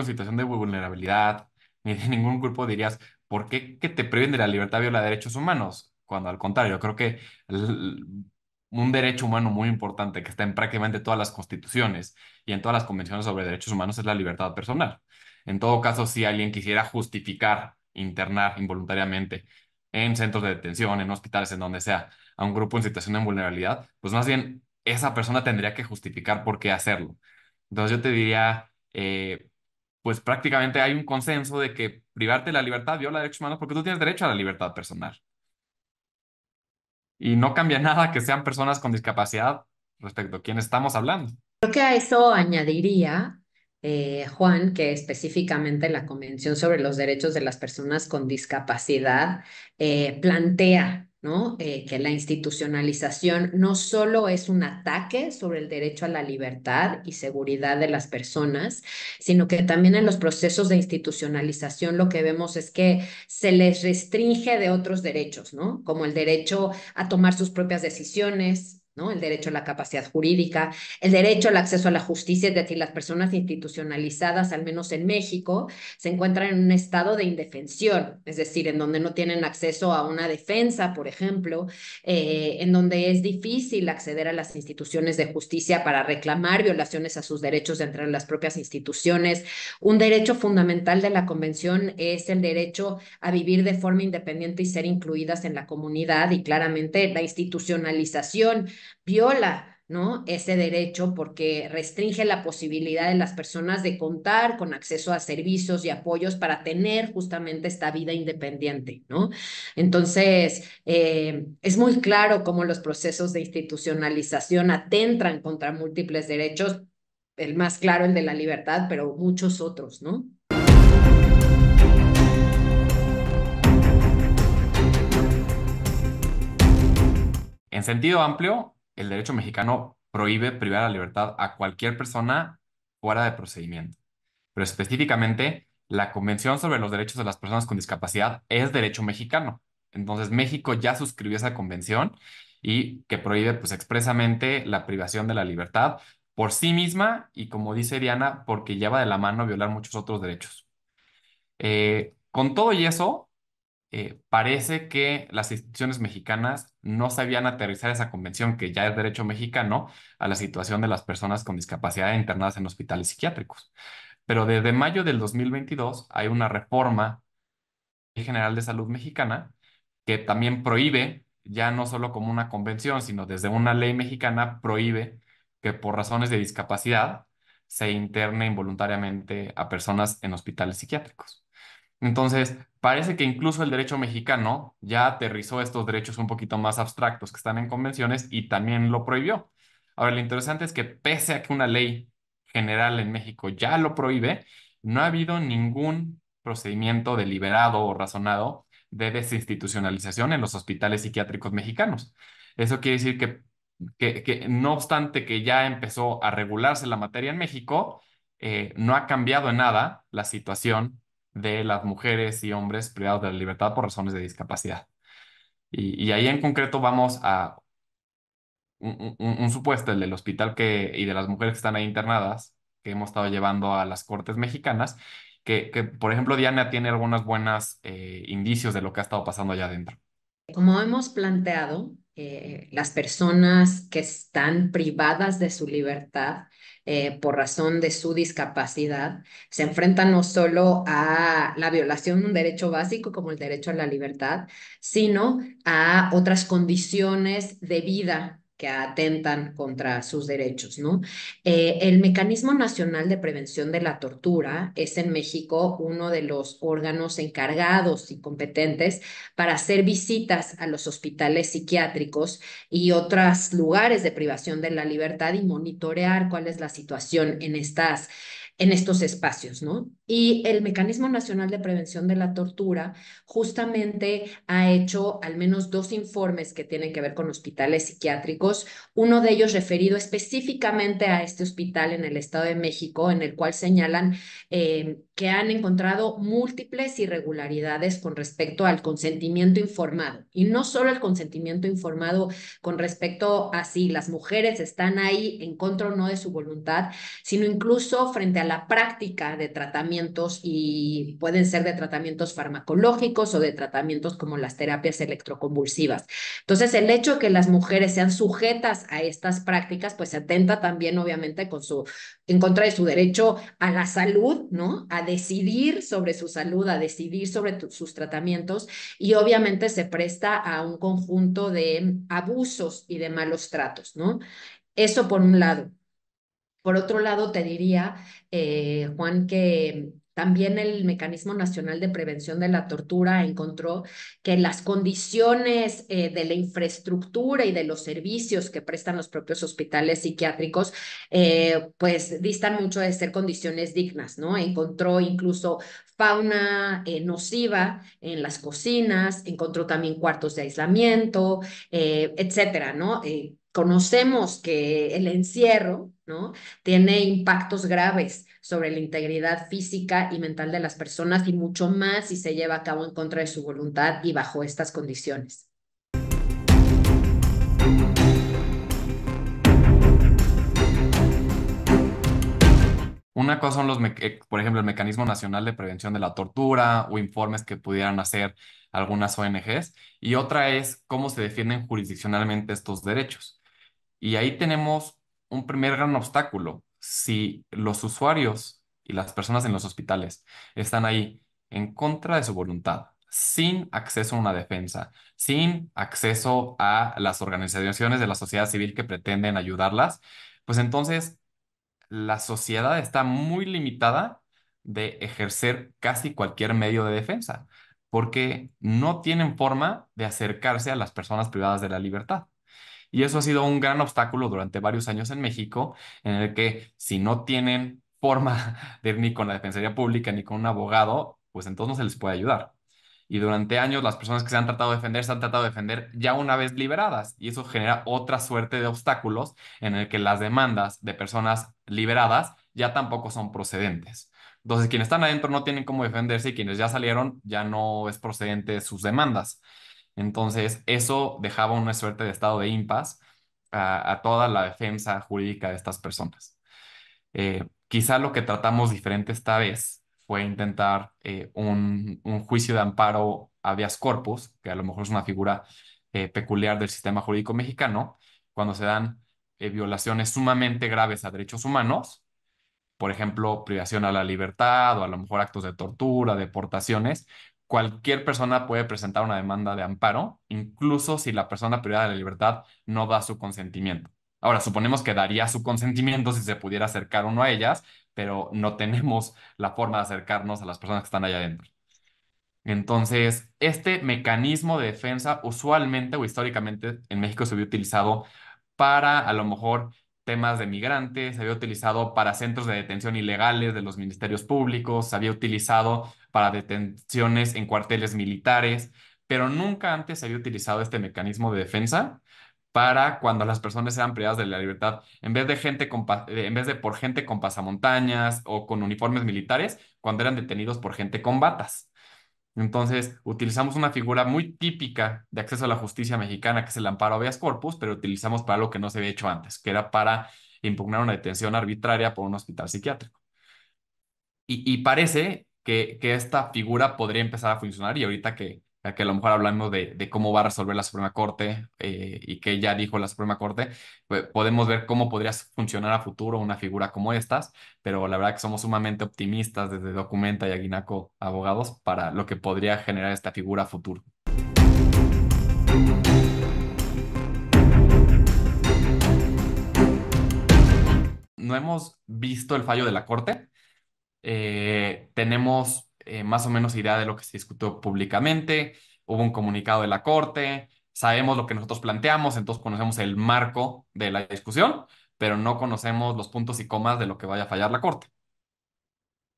en situación de vulnerabilidad, ni de ningún grupo dirías, ¿por qué que te priven de la libertad viola derechos humanos? Cuando al contrario, creo que un derecho humano muy importante que está en prácticamente todas las constituciones y en todas las convenciones sobre derechos humanos es la libertad personal. En todo caso, si alguien quisiera justificar internar involuntariamente en centros de detención, en hospitales, en donde sea, a un grupo en situación de vulnerabilidad, pues más bien esa persona tendría que justificar por qué hacerlo. Entonces yo te diría, eh, pues prácticamente hay un consenso de que privarte de la libertad viola derechos humanos porque tú tienes derecho a la libertad personal. Y no cambia nada que sean personas con discapacidad respecto a quién estamos hablando. Creo que a eso añadiría, eh, Juan, que específicamente la Convención sobre los Derechos de las Personas con Discapacidad eh, plantea ¿no? Eh, que la institucionalización no solo es un ataque sobre el derecho a la libertad y seguridad de las personas, sino que también en los procesos de institucionalización lo que vemos es que se les restringe de otros derechos, ¿no? Como el derecho a tomar sus propias decisiones, el derecho a la capacidad jurídica, el derecho al acceso a la justicia, es decir, las personas institucionalizadas, al menos en México, se encuentran en un estado de indefensión, es decir, en donde no tienen acceso a una defensa, por ejemplo, eh, en donde es difícil acceder a las instituciones de justicia para reclamar violaciones a sus derechos dentro de las propias instituciones. Un derecho fundamental de la Convención es el derecho a vivir de forma independiente y ser incluidas en la comunidad y claramente la institucionalización viola ¿no? Ese derecho porque restringe la posibilidad de las personas de contar con acceso a servicios y apoyos para tener justamente esta vida independiente, ¿no? Entonces, eh, es muy claro cómo los procesos de institucionalización atentran contra múltiples derechos, el más claro, el de la libertad, pero muchos otros, ¿no? En sentido amplio, el derecho mexicano prohíbe privar la libertad a cualquier persona fuera de procedimiento. Pero específicamente, la Convención sobre los Derechos de las Personas con Discapacidad es derecho mexicano. Entonces, México ya suscribió esa convención y que prohíbe pues expresamente la privación de la libertad por sí misma y como dice Diana, porque lleva de la mano violar muchos otros derechos. Eh, con todo y eso, eh, parece que las instituciones mexicanas no sabían aterrizar esa convención, que ya es derecho mexicano, a la situación de las personas con discapacidad internadas en hospitales psiquiátricos. Pero desde mayo del 2022 hay una reforma general de salud mexicana que también prohíbe, ya no solo como una convención, sino desde una ley mexicana, prohíbe que por razones de discapacidad se interne involuntariamente a personas en hospitales psiquiátricos. Entonces, parece que incluso el derecho mexicano ya aterrizó estos derechos un poquito más abstractos que están en convenciones y también lo prohibió. Ahora, lo interesante es que pese a que una ley general en México ya lo prohíbe, no ha habido ningún procedimiento deliberado o razonado de desinstitucionalización en los hospitales psiquiátricos mexicanos. Eso quiere decir que, no obstante que ya empezó a regularse la materia en México, eh, no ha cambiado en nada la situación de las mujeres y hombres privados de la libertad por razones de discapacidad. Y, ahí en concreto vamos a un, supuesto, del hospital que, y de las mujeres que están ahí internadas, que hemos estado llevando a las cortes mexicanas, que, por ejemplo Diana tiene algunos buenos eh, indicios de lo que ha estado pasando allá adentro. Como hemos planteado, eh, las personas que están privadas de su libertad eh, por razón de su discapacidad, se enfrenta no solo a la violación de un derecho básico como el derecho a la libertad, sino a otras condiciones de vida que atentan contra sus derechos, ¿no? Eh, el Mecanismo Nacional de Prevención de la Tortura es en México uno de los órganos encargados y competentes para hacer visitas a los hospitales psiquiátricos y otros lugares de privación de la libertad y monitorear cuál es la situación en estas en estos espacios, ¿no? Y el Mecanismo Nacional de Prevención de la Tortura justamente ha hecho al menos dos informes que tienen que ver con hospitales psiquiátricos, uno de ellos referido específicamente a este hospital en el Estado de México, en el cual señalan eh, que han encontrado múltiples irregularidades con respecto al consentimiento informado. Y no solo el consentimiento informado con respecto a si las mujeres están ahí en contra o no de su voluntad, sino incluso frente a la práctica de tratamientos y pueden ser de tratamientos farmacológicos o de tratamientos como las terapias electroconvulsivas. Entonces, el hecho que las mujeres sean sujetas a estas prácticas, pues se atenta también, obviamente, con su, en contra de su derecho a la salud, ¿no? A decidir sobre su salud, a decidir sobre sus tratamientos y obviamente se presta a un conjunto de abusos y de malos tratos, ¿no? Eso por un lado. Por otro lado, te diría, eh, Juan, que también el Mecanismo Nacional de Prevención de la Tortura encontró que las condiciones eh, de la infraestructura y de los servicios que prestan los propios hospitales psiquiátricos, eh, pues distan mucho de ser condiciones dignas, ¿no? Encontró incluso fauna nociva en las cocinas, encontró también cuartos de aislamiento, etcétera, ¿no? conocemos que el encierro tiene impactos graves sobre la integridad física y mental de las personas y mucho más si se lleva a cabo en contra de su voluntad y bajo estas condiciones. Una cosa son los, eh, por ejemplo, el Mecanismo Nacional de Prevención de la Tortura o informes que pudieran hacer algunas ONGs, y otra es cómo se defienden jurisdiccionalmente estos derechos. Y ahí tenemos un primer gran obstáculo. Si los usuarios y las personas en los hospitales están ahí en contra de su voluntad, sin acceso a una defensa, sin acceso a las organizaciones de la sociedad civil que pretenden ayudarlas, pues entonces la sociedad está muy limitada de ejercer casi cualquier medio de defensa, porque no tienen forma de acercarse a las personas privadas de la libertad. Y eso ha sido un gran obstáculo durante varios años en México, en el que si no tienen forma de ir ni con la Defensoría Pública ni con un abogado, pues entonces no se les puede ayudar. Y durante años las personas que se han tratado de defender se han tratado de defender ya una vez liberadas y eso genera otra suerte de obstáculos en el que las demandas de personas liberadas ya tampoco son procedentes. Entonces, quienes están adentro no tienen cómo defenderse y quienes ya salieron ya no es procedente sus demandas. Entonces, eso dejaba una suerte de estado de impas a, toda la defensa jurídica de estas personas. Eh, quizá lo que tratamos diferente esta vez fue intentar eh, un, juicio de amparo habeas corpus, que a lo mejor es una figura eh, peculiar del sistema jurídico mexicano, cuando se dan violaciones sumamente graves a derechos humanos, por ejemplo, privación a la libertad o a lo mejor actos de tortura, deportaciones, cualquier persona puede presentar una demanda de amparo, incluso si la persona privada de la libertad no da su consentimiento. Ahora, suponemos que daría su consentimiento si se pudiera acercar uno a ellas, pero no tenemos la forma de acercarnos a las personas que están allá adentro. Entonces, este mecanismo de defensa usualmente o históricamente en México se había utilizado para a lo mejor temas de migrantes, se había utilizado para centros de detención ilegales de los ministerios públicos, se había utilizado para detenciones en cuarteles militares, pero nunca antes se había utilizado este mecanismo de defensa para cuando las personas eran privadas de la libertad, en vez de gente eh, en vez de por gente con pasamontañas o con uniformes militares, cuando eran detenidos por gente con batas. Entonces, utilizamos una figura muy típica de acceso a la justicia mexicana, que es el amparo habeas corpus, pero utilizamos para lo que no se había hecho antes, que era para impugnar una detención arbitraria por un hospital psiquiátrico. Y, y parece que, esta figura podría empezar a funcionar y ahorita que, que a lo mejor hablamos de, de, cómo va a resolver la Suprema Corte eh, y que ya dijo la Suprema Corte, pues podemos ver cómo podría funcionar a futuro una figura como estas, pero la verdad que somos sumamente optimistas desde Documenta y Aguinaco Abogados para lo que podría generar esta figura a futuro. No hemos visto el fallo de la Corte, eh, tenemos eh, más o menos idea de lo que se discutió públicamente, hubo un comunicado de la Corte, sabemos lo que nosotros planteamos, entonces conocemos el marco de la discusión, pero no conocemos los puntos y comas de lo que vaya a fallar la Corte.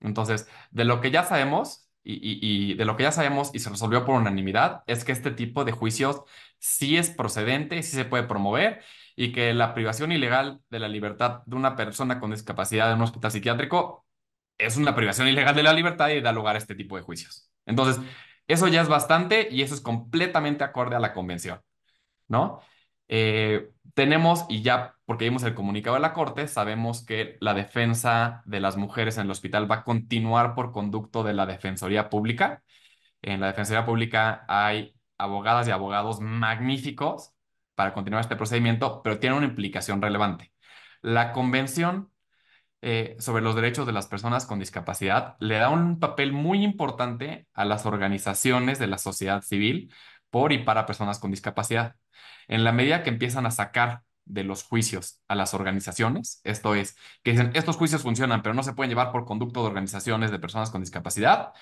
Entonces, de lo que ya sabemos y, de lo que ya sabemos y se resolvió por unanimidad es que este tipo de juicios sí es procedente, sí se puede promover y que la privación ilegal de la libertad de una persona con discapacidad en un hospital psiquiátrico es una privación ilegal de la libertad y da lugar a este tipo de juicios. Entonces, eso ya es bastante y eso es completamente acorde a la convención, ¿no? Eh, tenemos, y ya porque vimos el comunicado de la Corte, sabemos que la defensa de las mujeres en el hospital va a continuar por conducto de la Defensoría Pública. En la Defensoría Pública hay abogadas y abogados magníficos para continuar este procedimiento, pero tiene una implicación relevante. La convención eh, sobre los derechos de las personas con discapacidad le da un papel muy importante a las organizaciones de la sociedad civil por y para personas con discapacidad. En la medida que empiezan a sacar de los juicios a las organizaciones, esto es, que dicen, estos juicios funcionan, pero no se pueden llevar por conducto de organizaciones de personas con discapacidad,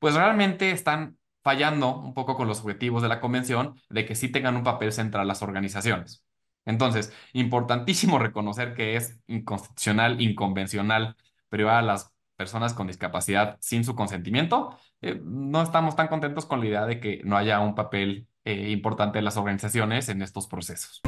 pues realmente están fallando un poco con los objetivos de la convención de que sí tengan un papel central las organizaciones. Entonces, importantísimo reconocer que es inconstitucional, inconvencional, privar a las personas con discapacidad sin su consentimiento. Eh, no estamos tan contentos con la idea de que no haya un papel eh, importante de las organizaciones en estos procesos.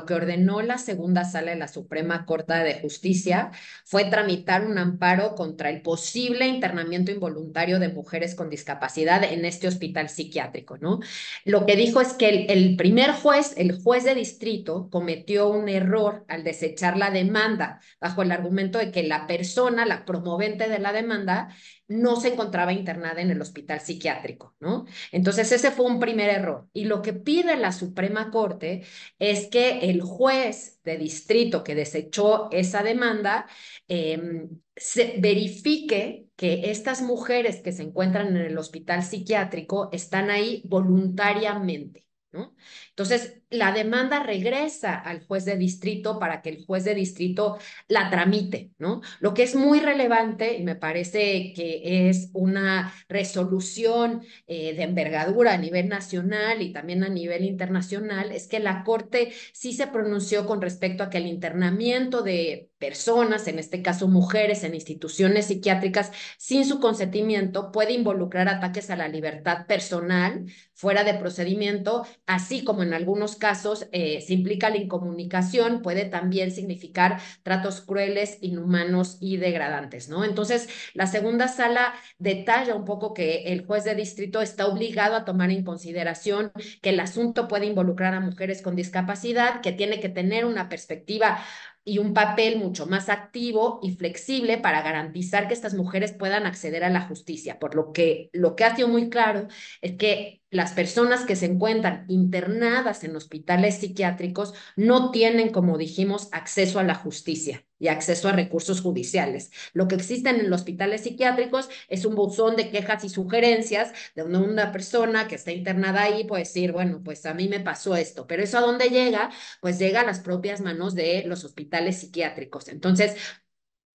lo que ordenó la segunda sala de la Suprema Corte de Justicia fue tramitar un amparo contra el posible internamiento involuntario de mujeres con discapacidad en este hospital psiquiátrico, ¿no? Lo que dijo es que el, el primer juez, el juez de distrito, cometió un error al desechar la demanda bajo el argumento de que la persona, la promovente de la demanda, no se encontraba internada en el hospital psiquiátrico, ¿no? Entonces ese fue un primer error. Y lo que pide la Suprema Corte es que el juez de distrito que desechó esa demanda em, se verifique que estas mujeres que se encuentran en el hospital psiquiátrico están ahí voluntariamente. ¿no? Entonces, la demanda regresa al juez de distrito para que el juez de distrito la tramite, ¿no? Lo que es muy relevante y me parece que es una resolución eh, de envergadura a nivel nacional y también a nivel internacional es que la Corte sí se pronunció con respecto a que el internamiento de personas, en este caso mujeres, en instituciones psiquiátricas sin su consentimiento puede involucrar ataques a la libertad personal fuera de procedimiento, así como en en algunos casos eh, se implica la incomunicación, puede también significar tratos crueles, inhumanos y degradantes, ¿no? Entonces, la segunda sala detalla un poco que el juez de distrito está obligado a tomar en consideración que el asunto puede involucrar a mujeres con discapacidad, que tiene que tener una perspectiva y un papel mucho más activo y flexible para garantizar que estas mujeres puedan acceder a la justicia. Por lo que lo que ha sido muy claro es que las personas que se encuentran internadas en hospitales psiquiátricos no tienen, como dijimos, acceso a la justicia y acceso a recursos judiciales. Lo que existen en los hospitales psiquiátricos es un buzón de quejas y sugerencias de una persona que está internada ahí puede decir, bueno, pues a mí me pasó esto, pero eso a dónde llega? Pues llega a las propias manos de los hospitales psiquiátricos. Entonces,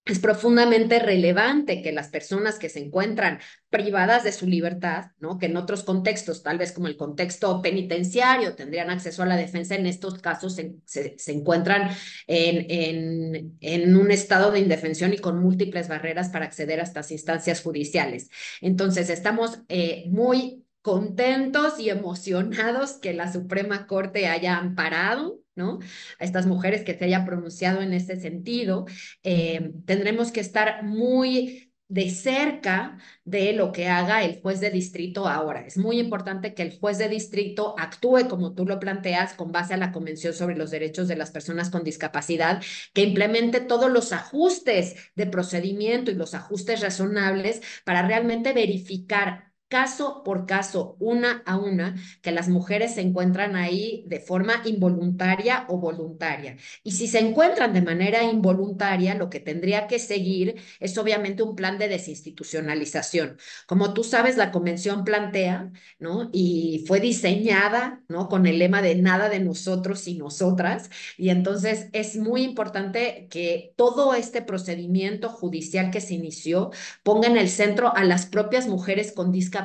es profundamente relevante que las personas que se encuentran privadas de su libertad, ¿no? que en otros contextos, tal vez como el contexto penitenciario, tendrían acceso a la defensa, en estos casos se, encuentran en, en, un estado de indefensión y con múltiples barreras para acceder a estas instancias judiciales. Entonces, estamos eh, muy contentos y emocionados que la Suprema Corte haya amparado a estas mujeres que se haya pronunciado en este sentido. Eh, tendremos que estar muy de cerca de lo que haga el juez de distrito ahora. Es muy importante que el juez de distrito actúe como tú lo planteas con base a la Convención sobre los Derechos de las Personas con Discapacidad, que implemente todos los ajustes de procedimiento y los ajustes razonables para realmente verificar caso por caso, una a una, que las mujeres se encuentran ahí de forma involuntaria o voluntaria. Y si se encuentran de manera involuntaria, lo que tendría que seguir es obviamente un plan de desinstitucionalización. Como tú sabes, la convención plantea, ¿no? Y fue diseñada, ¿no? Con el lema de nada de nosotros y nosotras. Y entonces es muy importante que todo este procedimiento judicial que se inició ponga en el centro a las propias mujeres con discapacidad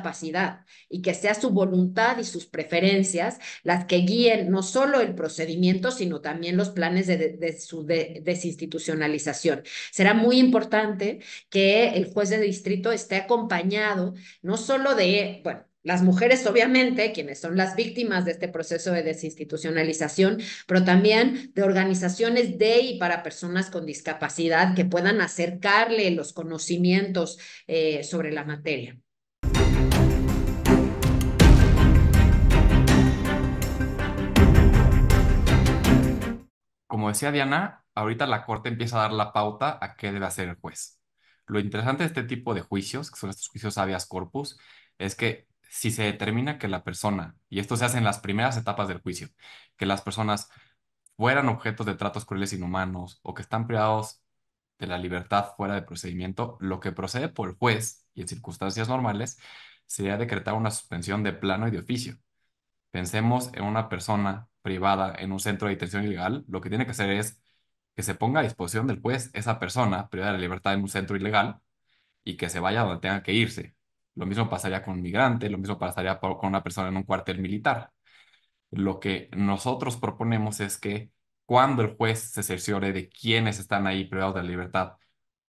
y que sea su voluntad y sus preferencias las que guíen no solo el procedimiento, sino también los planes de, su desinstitucionalización. Será muy importante que el juez de distrito esté acompañado no solo de, bueno, las mujeres, obviamente, quienes son las víctimas de este proceso de desinstitucionalización, pero también de organizaciones de y para personas con discapacidad que puedan acercarle los conocimientos eh, sobre la materia. como decía Diana, ahorita la corte empieza a dar la pauta a qué debe hacer el juez. Lo interesante de este tipo de juicios, que son estos juicios habeas corpus, es que si se determina que la persona, y esto se hace en las primeras etapas del juicio, que las personas fueran objetos de tratos crueles e inhumanos o que están privados de la libertad fuera de procedimiento, lo que procede por el juez y en circunstancias normales sería decretar una suspensión de plano y de oficio. Pensemos en una persona privada en un centro de detención ilegal, lo que tiene que hacer es que se ponga a disposición del juez esa persona privada de la libertad en un centro ilegal y que se vaya donde tenga que irse. Lo mismo pasaría con un migrante, lo mismo pasaría con una persona en un cuartel militar. Lo que nosotros proponemos es que cuando el juez se cerciore de quiénes están ahí privados de la libertad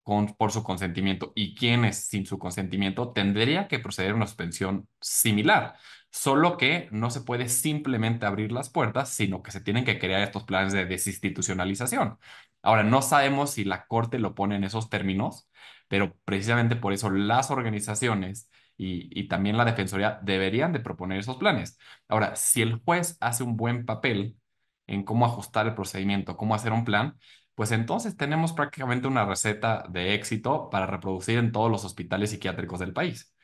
con, por su consentimiento y quienes sin su consentimiento, tendría que proceder a una suspensión similar. Solo que no se puede simplemente abrir las puertas, sino que se tienen que crear estos planes de desinstitucionalización. Ahora, no sabemos si la Corte lo pone en esos términos, pero precisamente por eso las organizaciones y, y, también la Defensoría deberían de proponer esos planes. Ahora, si el juez hace un buen papel en cómo ajustar el procedimiento, cómo hacer un plan, pues entonces tenemos prácticamente una receta de éxito para reproducir en todos los hospitales psiquiátricos del país.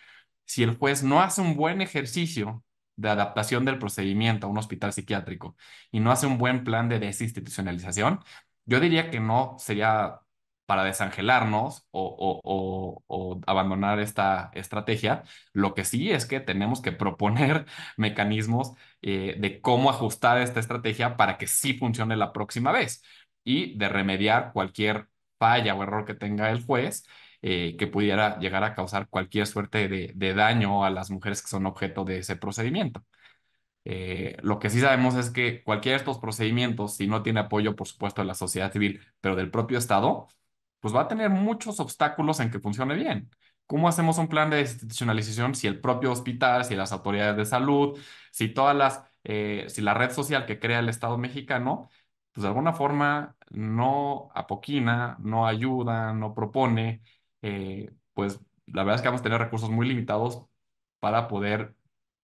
Si el juez no hace un buen ejercicio de adaptación del procedimiento a un hospital psiquiátrico y no hace un buen plan de desinstitucionalización, yo diría que no sería para desangelarnos o, abandonar esta estrategia. Lo que sí es que tenemos que proponer mecanismos eh, de cómo ajustar esta estrategia para que sí funcione la próxima vez y de remediar cualquier falla o error que tenga el juez eh, que pudiera llegar a causar cualquier suerte de, daño a las mujeres que son objeto de ese procedimiento. Eh, lo que sí sabemos es que cualquiera de estos procedimientos, si no tiene apoyo, por supuesto, de la sociedad civil, pero del propio Estado, pues va a tener muchos obstáculos en que funcione bien. ¿Cómo hacemos un plan de institucionalización si el propio hospital, si las autoridades de salud, si todas las, eh, si la red social que crea el Estado mexicano pues, de alguna forma no apoquina, no ayuda, no propone, eh, pues la verdad es que vamos a tener recursos muy limitados para poder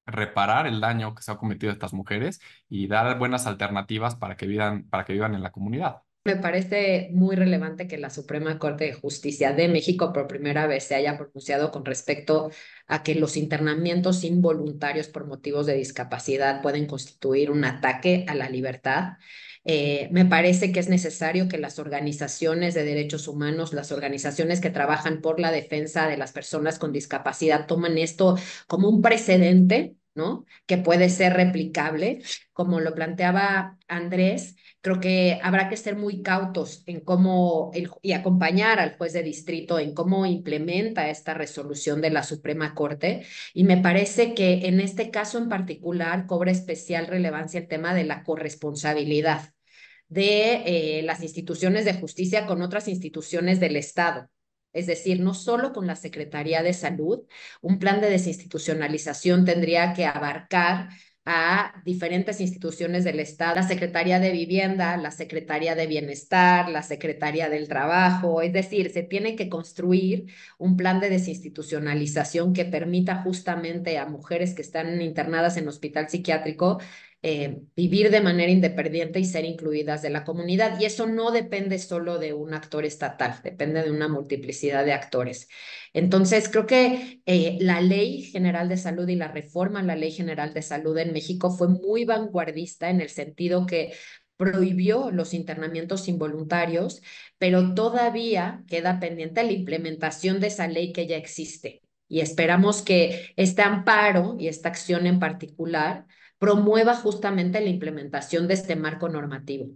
reparar el daño que se ha cometido a estas mujeres y dar buenas alternativas para que vivan, para que vivan en la comunidad me parece muy relevante que la Suprema Corte de Justicia de México por primera vez se haya pronunciado con respecto a que los internamientos involuntarios por motivos de discapacidad pueden constituir un ataque a la libertad. Eh, me parece que es necesario que las organizaciones de derechos humanos, las organizaciones que trabajan por la defensa de las personas con discapacidad, tomen esto como un precedente, ¿no? Que puede ser replicable, como lo planteaba Andrés creo que habrá que ser muy cautos en cómo y acompañar al juez de distrito en cómo implementa esta resolución de la Suprema Corte. Y me parece que en este caso en particular cobra especial relevancia el tema de la corresponsabilidad de eh, las instituciones de justicia con otras instituciones del Estado. Es decir, no solo con la Secretaría de Salud, un plan de desinstitucionalización tendría que abarcar a diferentes instituciones del Estado, la Secretaría de Vivienda, la Secretaría de Bienestar, la Secretaría del Trabajo, es decir, se tiene que construir un plan de desinstitucionalización que permita justamente a mujeres que están internadas en hospital psiquiátrico eh, vivir de manera independiente y ser incluidas de la comunidad. Y eso no depende solo de un actor estatal, depende de una multiplicidad de actores. Entonces, creo que eh, la Ley General de Salud y la reforma a la Ley General de Salud en México fue muy vanguardista en el sentido que prohibió los internamientos involuntarios, pero todavía queda pendiente la implementación de esa ley que ya existe. Y esperamos que este amparo y esta acción en particular promueva justamente la implementación de este marco normativo.